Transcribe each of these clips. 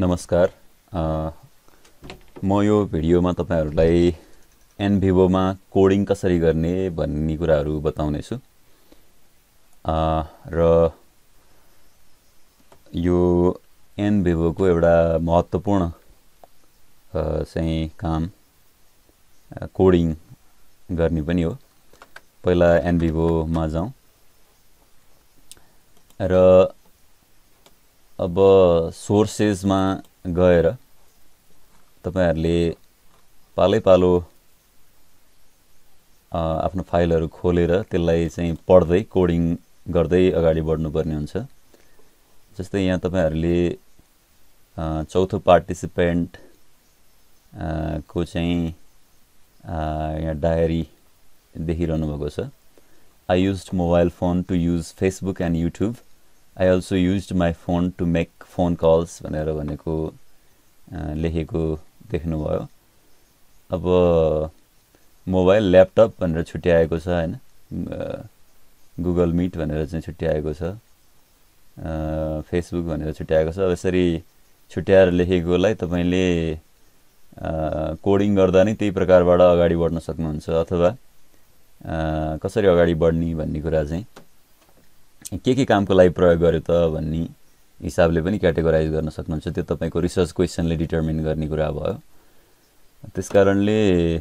नमस्कार म यो भिडियोमा तपाईँहरूलाई एनभिभोमा कोडिङ कसरी गर्ने भन्ने कुराहरू बताउनेछु र यो एनभिभोको एउटा महत्त्वपूर्ण चाहिँ काम कोडिङ गर्ने पनि हो पहिला एनभिभोमा जाउँ र अब सोर्सेसमा गएर तपाईँहरूले पालै पालो आफ्नो फाइलहरू खोलेर त्यसलाई चाहिँ पढ्दै कोडिङ गर्दै अगाडि बढ्नुपर्ने हुन्छ जस्तै यहाँ तपाईँहरूले चौथो पार्टिसिपेन्ट को चाहिँ यहाँ डायरी देखिरहनु भएको छ I use mobile phone to use Facebook and YouTube I also use my phone to make phone calls भनेर भनेको लेखेको देख्नुभयो अब मोबाइल ल्यापटप भनेर छुट्याएको छ होइन गुगल मिट भनेर चाहिँ छुट्याएको छ फेसबुक भनेर छुट्याएको छ अब यसरी छुट्याएर लेखेकोलाई तपाईँले कोडिङ गर्दा नै त्यही प्रकारबाट अगाडि बढ्न सक्नुहुन्छ अथवा कसरी अगाडि बढ्ने भन्ने कुरा चाहिँ के के कामको लागि प्रयोग गर्यो त भन्ने हिसाबले पनि क्याटेगोराइज गर्न सक्नुहुन्छ त्यो तपाईँको रिसर्च क्वेसनले डिटर्मिन गर्ने कुरा भयो त्यस कारणले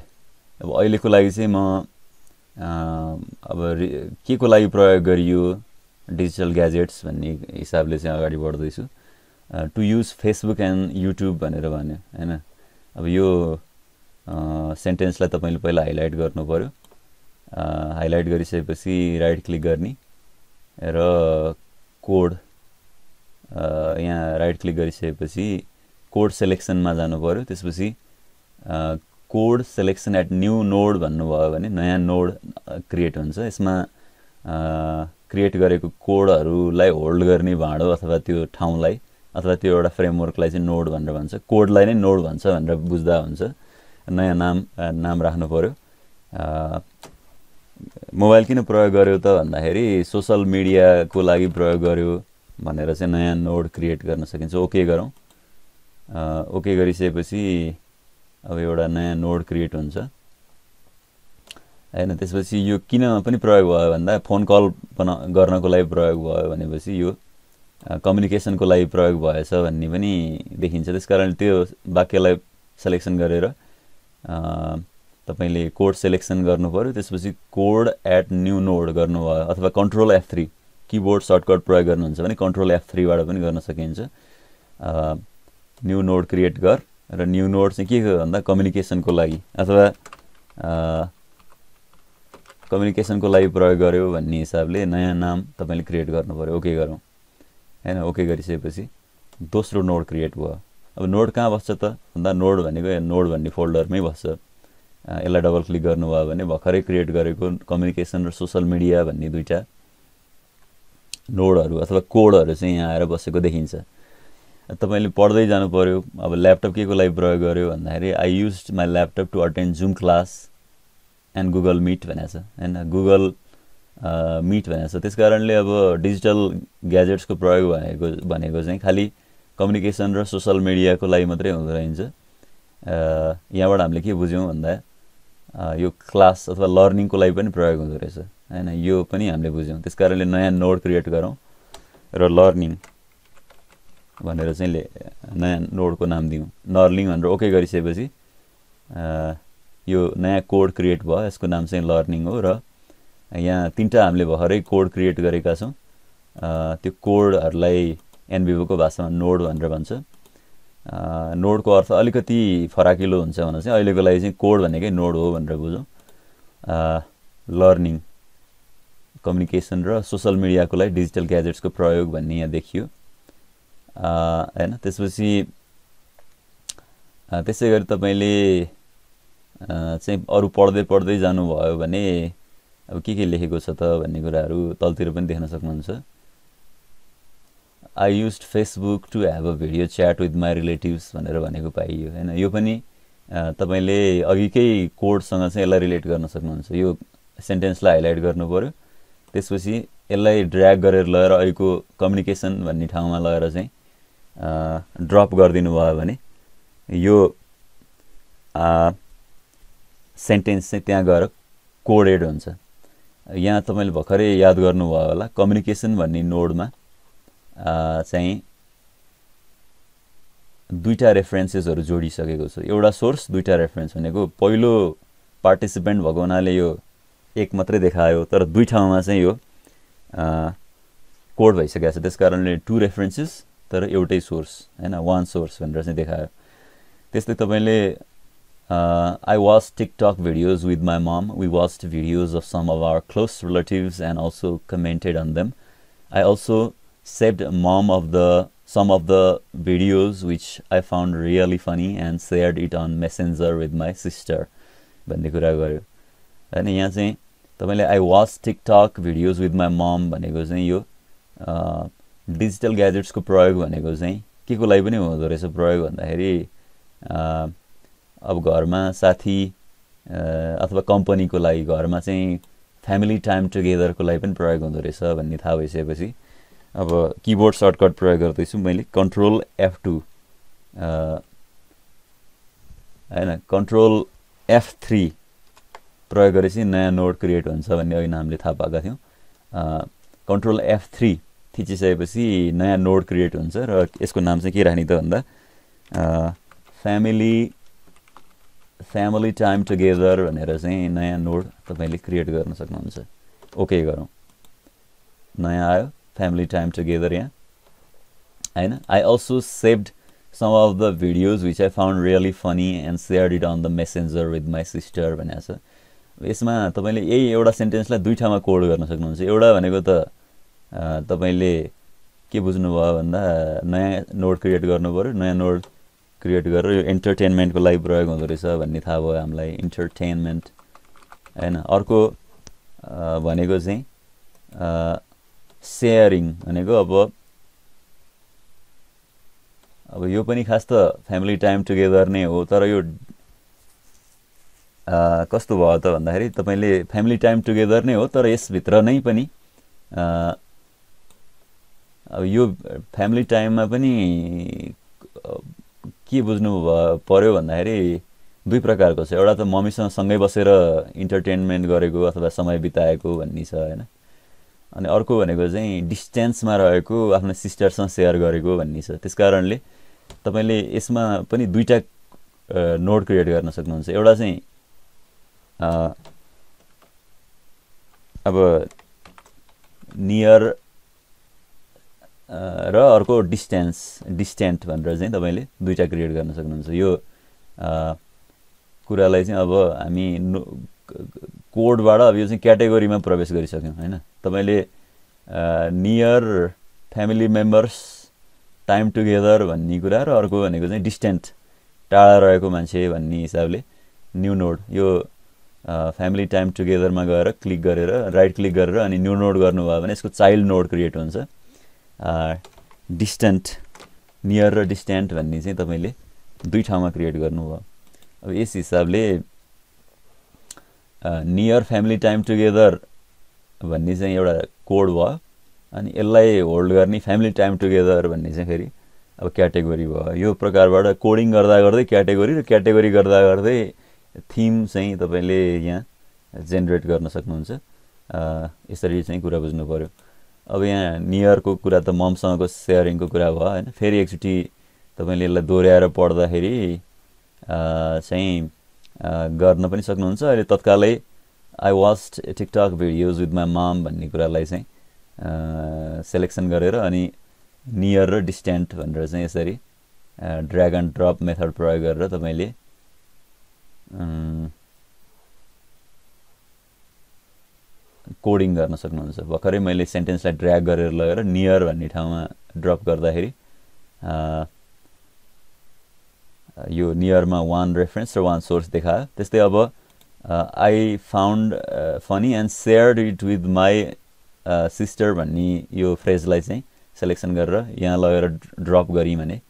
अब अहिलेको लागि चाहिँ म अब के को लागि प्रयोग गरियो डिजिटल ग्याजेट्स भन्ने हिसाबले चाहिँ अगाडि बढ्दैछु to use Facebook and YouTube भनेर भन्यो होइन अब यो सेन्टेन्सलाई तपाईँले पहिला हाइलाइट गर्नु पऱ्यो हाइलाइट गरिसकेपछि राइट क्लिक गर्ने र कोड यहाँ राइट क्लिक गरिसकेपछि कोड सेलेक्सनमा जानु पऱ्यो त्यसपछि code selection at new node भन्नुभयो भने नयाँ नोड क्रिएट हुन्छ यसमा क्रिएट गरेको कोडहरूलाई होल्ड गर्ने भाँडो अथवा त्यो ठाउँलाई अथवा त्यो एउटा फ्रेमवर्कलाई चाहिँ नोड भनेर भन्छ कोडलाई नै नोड भन्छ भनेर बुझ्दा हुन्छ नयाँ नाम नाम राख्नु पऱ्यो मोबाइल किन प्रयोग गर्यो त भन्दाखेरि सोसल मिडियाको लागि प्रयोग गर्यो भनेर चाहिँ नयाँ नोड क्रिएट गर्न सकिन्छ ओके गरौँ ओके गरिसकेपछि अब एउटा नयाँ नोड क्रिएट हुन्छ होइन त्यसपछि यो किन पनि प्रयोग भयो भन्दा फोन कल बना गर्नको लागि प्रयोग भयो भनेपछि यो कम्युनिकेसनको लागि प्रयोग भएछ भन्ने पनि देखिन्छ त्यस कारण त्यो वाक्यलाई सेलेक्सन गरेर तपाईँले कोड सेलेक्सन गर्नु गर्नुपऱ्यो त्यसपछि कोड एट न्यू नोड गर्नुभयो अथवा control F three keyboard shortcut प्रयोग गर्नुहुन्छ भने कन्ट्रोल एफ थ्रीबाट पनि गर्न सकिन्छ न्यु नोड क्रिएट गर र न्यु नोड चाहिँ के भन्दा कम्युनिकेसनको लागि अथवा कम्युनिकेसनको लागि प्रयोग गर्यो भन्ने हिसाबले नयाँ नाम तपाईँले क्रिएट गर्नु गर्नुपऱ्यो ओके गरौँ होइन ओके गरिसकेपछि दोस्रो नोड क्रिएट भयो अब नोड कहाँ बस्छ त भन्दा नोड भनेको नोड भन्ने फोल्डरमै बस्छ यसलाई डबल क्लिक गर्नुभयो भने भर्खरै क्रिएट गरेको कम्युनिकेसन र सोसल मिडिया भन्ने दुइटा नोडहरू अथवा कोडहरू चाहिँ यहाँ आएर बसेको देखिन्छ तपाईँले पढ्दै जानु पऱ्यो अब ल्यापटप के को लागि प्रयोग गर्यो भन्दाखेरि I use my laptop to attend Zoom class and Google Meet भनेको छ होइन गुगल मिट भनेको छ त्यस कारणले अब डिजिटल ग्याजेट्सको प्रयोग भनेको भनेको चाहिँ खालि कम्युनिकेसन र सोसल मिडियाको लागि मात्रै हुँदो रहन्छ यहाँबाट हामीले के बुझ्यौँ भन्दा यो क्लास अथवा लर्निङको लागि पनि प्रयोग हुँदो रहेछ होइन यो पनि हामीले बुझ्यौँ त्यस कारणले नयाँ नोड क्रिएट गरौँ र लर्निङ भनेर चाहिँ नयाँ नोडको नाम दिउँ नर्लिङ भनेर ओके गरिसकेपछि यो नयाँ कोड क्रिएट भयो यसको नाम चाहिँ लर्निङ हो र यहाँ तिनवटा हामीले भर्खरै कोड क्रिएट गरेका छौँ त्यो कोडहरूलाई एनबिओको भाषामा नोड भनेर भन्छ नोडको अर्थ अलिकति फराकिलो हुन्छ भने चाहिँ अहिलेको लागि चाहिँ कोड भनेकै नोड हो भनेर बुझौँ लर्निङ कम्युनिकेसन र सोसल मिडियाको लागि डिजिटल ग्याजेट्सको प्रयोग भन्ने यहाँ देखियो होइन त्यसपछि त्यसै गरी तपाईँले चाहिँ अरू पढ्दै पढ्दै जानुभयो भने अब के के लेखेको छ त भन्ने कुराहरू तलतिर पनि देख्न सक्नुहुन्छ I use Facebook to have a video chat with my relatives भनेर भनेको पाइयो होइन यो पनि तपाईँले अघिकै कोडसँग चाहिँ यसलाई रिलेट गर्न सक्नुहुन्छ यो सेन्टेन्सलाई हाइलाइट गर्नु पऱ्यो त्यसपछि यसलाई ड्र्याग गरेर लगेर अहिलेको कम्युनिकेसन भन्ने ठाउँमा लगेर चाहिँ ड्रप गरिदिनु भयो भने यो सेन्टेन्स चाहिँ त्यहाँ गएर कोडेड हुन्छ यहाँ तपाईँले भर्खरै याद गर्नुभयो होला कम्युनिकेसन भन्ने नोडमा चाहिँ दुईवटा रेफरेन्सेसहरू जोडिसकेको छ एउटा सोर्स दुईवटा रेफरेन्स भनेको पहिलो पार्टिसिपेन्ट भएको हुनाले यो एक मात्रै देखायो तर दुई ठाउँमा चाहिँ यो कोड भइसकेको छ त्यस कारणले टु रेफरेन्सेस तर एउटै सोर्स होइन वान सोर्स भनेर चाहिँ देखायो त्यस्तै तपाईँले I watch TikTok videos with my mom we watch videos of some of our close relatives and also commented on them I also saved mom of the some of the videos which I found really funny and shared it on Messenger with my sister भन्ने कुरा गऱ्यो होइन यहाँ चाहिँ तपाईँले I watch TikTok videos with my mom भनेको चाहिँ यो डिजिटल ग्याजेट्सको प्रयोग भनेको चाहिँ के को लागि पनि हुँदो रहेछ प्रयोग भन्दाखेरि अब घरमा साथी अथवा कम्पनीको लागि घरमा चाहिँ फ्यामिली टाइम टुगेदरको लागि पनि प्रयोग हुँदो रहेछ भन्ने थाहा भइसकेपछि अब किबोर्ड सर्टकट प्रयोग गर्दैछु मैले कन्ट्रोल एफ टू होइन कन्ट्रोल एफ थ्री प्रयोग गरेपछि नयाँ नोड क्रिएट हुन्छ भन्ने अहिले हामीले थाहा पाएका थियौँ कन्ट्रोल एफ थ्री थिचिसकेपछि नयाँ नोड क्रिएट हुन्छ र यसको नाम चाहिँ के राख्ने त भन्दा फ्यामिली फ्यामिली टाइम टुगेदर भनेर चाहिँ नयाँ नोड तपाईँले क्रिएट गर्न सक्नुहुन्छ ओके गरौँ नयाँ आयो family time together yeah होइन I also saved some of the videos which I found really funny and shared it on the messenger with my sister भनेको छ यसमा तपाईँले यही एउटा सेन्टेन्सलाई दुई ठाउँमा कोड गर्न सक्नुहुन्छ एउटा भनेको त तपाईँले के बुझ्नुभयो भन्दा नयाँ नोड क्रिएट पऱ्यो नयाँ नोड क्रिएट गरेर यो इन्टरटेन्मेन्टको लागि प्रयोग हुँदो रहेछ भन्ने थाहा भयो हामीलाई इन्टरटेन्मेन्ट होइन अर्को भनेको चाहिँ सेयरिङ भनेको अब अब यो पनि खास त फ्यामिली टाइम टुगेदर नै हो तर यो कस्तो भयो त भन्दाखेरि तपाईँले फ्यामिली टाइम टुगेदर नै हो तर यसभित्र नै पनि अब यो फ्यामिली टाइममा पनि के बुझ्नु पऱ्यो भन्दाखेरि दुई प्रकारको छ एउटा त मम्मीसँग सँगै बसेर इन्टरटेनमेन्ट गरेको अथवा समय बिताएको भन्ने छ होइन अनि अर्को भनेको चाहिँ डिस्टेन्समा रहेको आफ्नो सिस्टरसँग सेयर गरेको भन्ने छ त्यस कारणले तपाईँले यसमा पनि दुईवटा नोट क्रिएट गर्न सक्नुहुन्छ एउटा चाहिँ अब नियर र अर्को डिस्टेन्स डिस्टेन्ट भनेर चाहिँ तपाईँले दुईवटा क्रिएट गर्न सक्नुहुन्छ यो कुरालाई चाहिँ अब हामी कोडबाट अब यो चाहिँ क्याटेगोरीमा प्रवेश गरिसक्यौँ होइन तपाईँले near family members time together भन्ने कुरा र अर्को भनेको चाहिँ डिस्टेन्ट टाढा रहेको मान्छे भन्ने हिसाबले न्यु नोड यो फ्यामिली टाइम टुगेदरमा गएर क्लिक गरेर राइट क्लिक गरेर अनि न्यु नोड गर्नुभयो भने यसको चाइल्ड नोड क्रिएट हुन्छ डिस्टेन्ट नियर र डिस्टेन्ट भन्ने चाहिँ तपाईँले दुई ठाउँमा क्रिएट गर्नुभयो अब यस हिसाबले नियर फ्यामिली टाइम टुगेदर भन्ने चाहिँ एउटा कोड भयो अनि यसलाई होल्ड गर्ने फ्यामिली टाइम टुगेदर भन्ने चाहिँ फेरि अब क्याटेगोरी भयो यो प्रकारबाट कोडिङ गर्दा गर्दै क्याटेगोरी र क्याटेगोरी गर्दा गर्दै थिम चाहिँ तपाईँले यहाँ जेनेरेट गर्न सक्नुहुन्छ यसरी चाहिँ कुरा बुझ्नु पऱ्यो अब यहाँ नियरको कुरा त ममसँगको सेयरिङको कुरा भयो होइन फेरि एकचोटि तपाईँले यसलाई दोहोऱ्याएर पढ्दाखेरि चाहिँ गर्न पनि सक्नुहुन्छ अहिले तत्कालै I watched TikTok videos with my mom भन्ने कुरालाई चाहिँ सेलेक्सन गरेर अनि नियर र डिस्टेन्ट भनेर चाहिँ यसरी ड्र्याग एन्ड ड्रप मेथड प्रयोग गरेर तपाईँले कोडिङ गर्न सक्नुहुन्छ भर्खरै मैले सेन्टेन्सलाई ड्र्याग गरेर लगेर नियर भन्ने ठाउँमा ड्रप गर्दाखेरि यो नियरमा वान रेफरेन्स र वान सोर्स देखायो त्यस्तै अब I found funny and shared it with my sister भन्ने यो फ्रेजलाई चाहिँ सेलेक्सन गरेर यहाँ लगेर ड्रप गरी भने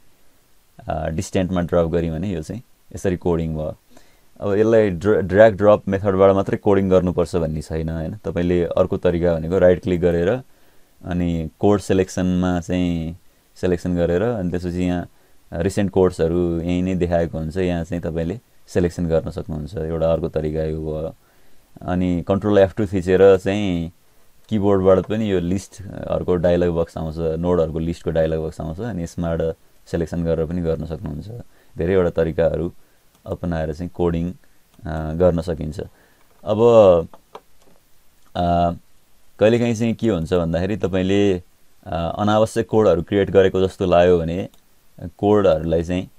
डिस्टेन्टमा ड्रप गरी भने यो चाहिँ यसरी कोडिङ भयो अब यसलाई ड्र ड्र्याग ड्रप मेथडबाट मात्रै कोडिङ गर्नुपर्छ भन्ने छैन होइन तपाईँले अर्को तरिका भनेको राइट क्लिक गरेर अनि कोड सेलेक्सनमा चाहिँ सेलेक्सन गरेर अनि त्यसपछि यहाँ रिसेन्ट कोर्सहरू यहीँ नै देखाएको हुन्छ यहाँ चाहिँ तपाईँले सेलेक्सन गर्न सक्नुहुन्छ एउटा अर्को तरिका यो भयो अनि कन्ट्रोल एफ टू थिचेर चाहिँ किबोर्डबाट पनि यो लिस्टहरूको डायलग बक्स आउँछ नोडहरूको लिस्टको डायलग बक्स आउँछ अनि यसमाबाट सेलेक्सन गरेर पनि गर्न सक्नुहुन्छ धेरैवटा तरिकाहरू अपनाएर चाहिँ कोडिङ गर्न सकिन्छ अब कहिलेकाहीँ चाहिँ के हुन्छ भन्दाखेरि तपाईँले अनावश्यक कोडहरू क्रिएट गरेको जस्तो लाग्यो भने कोडहरूलाई चाहिँ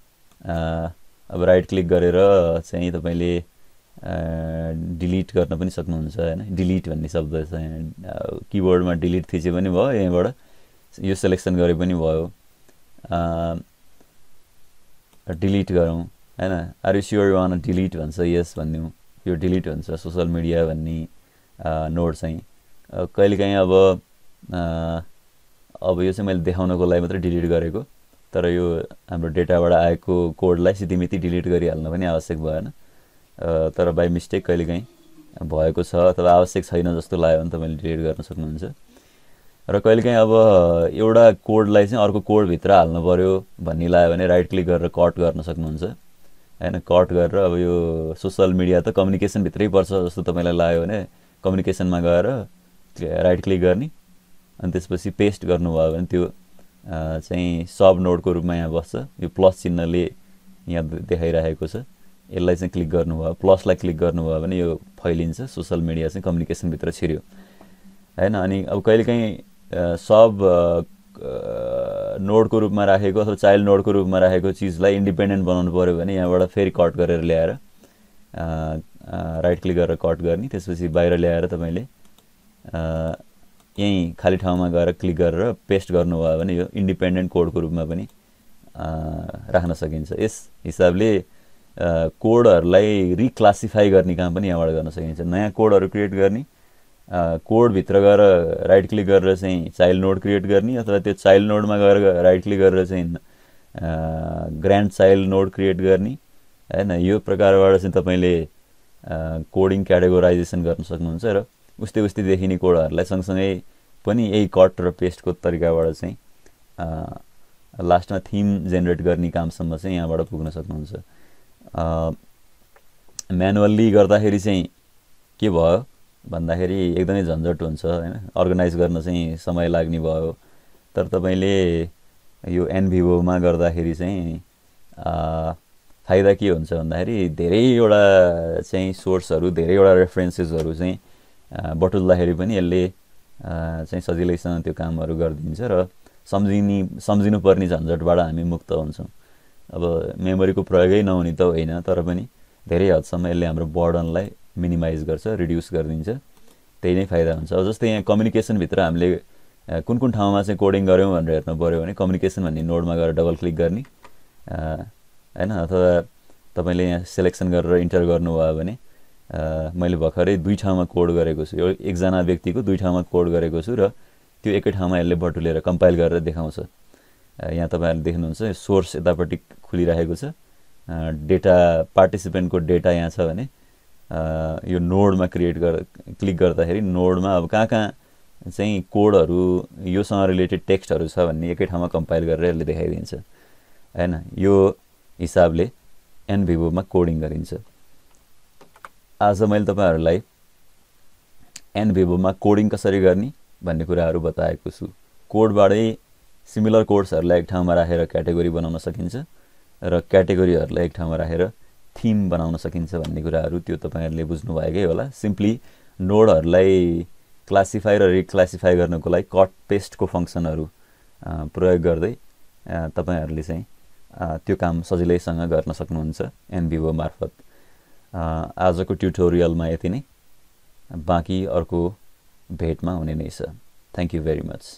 अब राइट क्लिक गरेर चाहिँ तपाईँले डिलिट गर्न पनि सक्नुहुन्छ होइन डिलिट भन्ने शब्द चाहिँ किबोर्डमा डिलिट थिचे पनि भयो यहीँबाट यो सेलेक्सन गरे पनि भयो डिलिट गरौँ होइन are you sure want delete भन्छ यस भन्यौँ यो डिलिट भन्छ सोसल मिडिया भन्ने नोट चाहिँ कहिलेकाहीँ अब अब यो चाहिँ मैले देखाउनको लागि मात्रै डिलिट गरेको तर यो हाम्रो डेटाबाट आएको कोडलाई सिधैमिति डिलिट गरिहाल्नु पनि आवश्यक भएन तर बाई मिस्टेक कहिलेकाहीँ भएको छ अथवा आवश्यक छैन जस्तो लाग्यो भने तपाईँले डिलिट गर्न सक्नुहुन्छ र कहिलेकाहीँ अब एउटा कोडलाई चाहिँ अर्को कोडभित्र हाल्नु पऱ्यो भन्ने लाग्यो भने राइट क्लिक गरेर कट गर्न सक्नुहुन्छ होइन कट गरेर अब यो सोसल मिडिया त कम्युनिकेसनभित्रै पर्छ जस्तो तपाईँलाई लाग्यो भने कम्युनिकेसनमा गएर राइट क्लिक गर्ने अनि त्यसपछि पेस्ट गर्नुभयो भने त्यो चाहिँ सब नोडको रूपमा यहाँ बस्छ यो प्लस चिन्हले यहाँ देखाइरहेको छ यसलाई चाहिँ क्लिक गर्नुभयो प्लसलाई क्लिक गर्नुभयो भने यो फैलिन्छ सोसल मिडिया चाहिँ कम्युनिकेसनभित्र छिर्यो होइन अनि अब कहिलेकाहीँ सब नोडको रूपमा राखेको अथवा चाइल्ड नोडको रूपमा राखेको चिजलाई इन्डिपेन्डेन्ट बनाउनु पऱ्यो भने यहाँबाट फेरि कट गरेर ल्याएर राइट क्लिक गरेर कट गर्ने त्यसपछि बाहिर ल्याएर तपाईँले यहीँ खाली ठाउँमा गएर क्लिक गरेर पेस्ट गर्नुभयो भने यो इन्डिपेन्डेन्ट कोडको रूपमा पनि राख्न सकिन्छ यस हिसाबले कोडहरूलाई रिक्लासिफाई गर्ने काम पनि यहाँबाट गर्न सकिन्छ नयाँ कोडहरू क्रिएट गर्ने कोडभित्र गएर राइट क्लिक गरेर चाहिँ चाइल्ड नोड क्रिएट गर्ने अथवा त्यो चाइल्ड नोडमा गएर राइट क्लिक गरेर चाहिँ ग्रान्ड चाइल्ड नोड क्रिएट गर्ने होइन यो प्रकारबाट चाहिँ तपाईँले कोडिङ क्याटेगोराइजेसन गर्न सक्नुहुन्छ र उस्तै उस्तै देखिने कोडाहरूलाई सँगसँगै पनि यही कट र पेस्टको तरिकाबाट चाहिँ लास्टमा थिम जेनेरेट गर्ने कामसम्म चाहिँ यहाँबाट पुग्न सक्नुहुन्छ म्यानुअल्ली गर्दाखेरि चाहिँ के भयो भन्दाखेरि एकदमै झन्झट हुन्छ होइन अर्गनाइज गर्न चाहिँ समय लाग्ने भयो तर तपाईँले यो एनभिभोमा गर्दाखेरि चाहिँ फाइदा के हुन्छ भन्दाखेरि धेरैवटा चाहिँ सोर्सहरू धेरैवटा रेफरेन्सेसहरू चाहिँ बटुल्दाखेरि पनि यसले चाहिँ सजिलैसँग त्यो कामहरू गरिदिन्छ र सम्झिने सम्झिनुपर्ने झन्झटबाट हामी मुक्त हुन्छौँ अब मेमोरीको प्रयोगै नहुने त होइन तर पनि धेरै हदसम्म यसले हाम्रो बर्डनलाई मिनिमाइज गर्छ रिड्युस गरिदिन्छ त्यही नै फाइदा हुन्छ अब जस्तै यहाँ कम्युनिकेसनभित्र हामीले कुन कुन ठाउँमा चाहिँ कोडिङ गऱ्यौँ भनेर हेर्नु पऱ्यो भने कम्युनिकेसन भन्ने नोडमा गएर डबल क्लिक गर्ने होइन अथवा तपाईँले यहाँ सेलेक्सन गरेर इन्टर गर्नुभयो भने मैले भर्खरै दुई ठाउँमा कोड गरेको छु एकजना व्यक्तिको दुई ठाउँमा कोड गरेको छु र त्यो एकै ठाउँमा यसले बटुलेर कम्पाइल गरेर देखाउँछ यहाँ तपाईँहरूले देख्नुहुन्छ सोर्स यतापट्टि खुलिरहेको छ डेटा पार्टिसिपेन्टको डेटा यहाँ छ भने यो नोडमा क्रिएट गर क्लिक गर्दाखेरि नोडमा अब कहाँ कहाँ चाहिँ कोडहरू योसँग रिलेटेड टेक्स्टहरू छ भन्ने एकै ठाउँमा कम्पाइल गरेर यसले देखाइदिन्छ होइन यो हिसाबले एनभिभोमा कोडिङ गरिन्छ आज मैले तपाईँहरूलाई एन कोडिङ कसरी गर्ने भन्ने कुराहरू बताएको छु कोडबाटै सिमिलर कोड्सहरूलाई एक ठाउँमा राखेर क्याटेगोरी बनाउन सकिन्छ र क्याटेगोरीहरूलाई एक ठाउँमा राखेर थिम बनाउन सकिन्छ भन्ने कुराहरू त्यो तपाईँहरूले बुझ्नुभएकै होला सिम्पली नोडहरूलाई क्लासिफाई र रिक्लासिफाई गर्नको लागि कट पेस्टको फङ्सनहरू प्रयोग गर्दै तपाईँहरूले चाहिँ त्यो काम सजिलैसँग गर्न सक्नुहुन्छ एनभिभो मार्फत आजको ट्युटोरियलमा यति नै बाँकी अर्को भेटमा हुने नै छ थ्याङ्क यू भेरी मच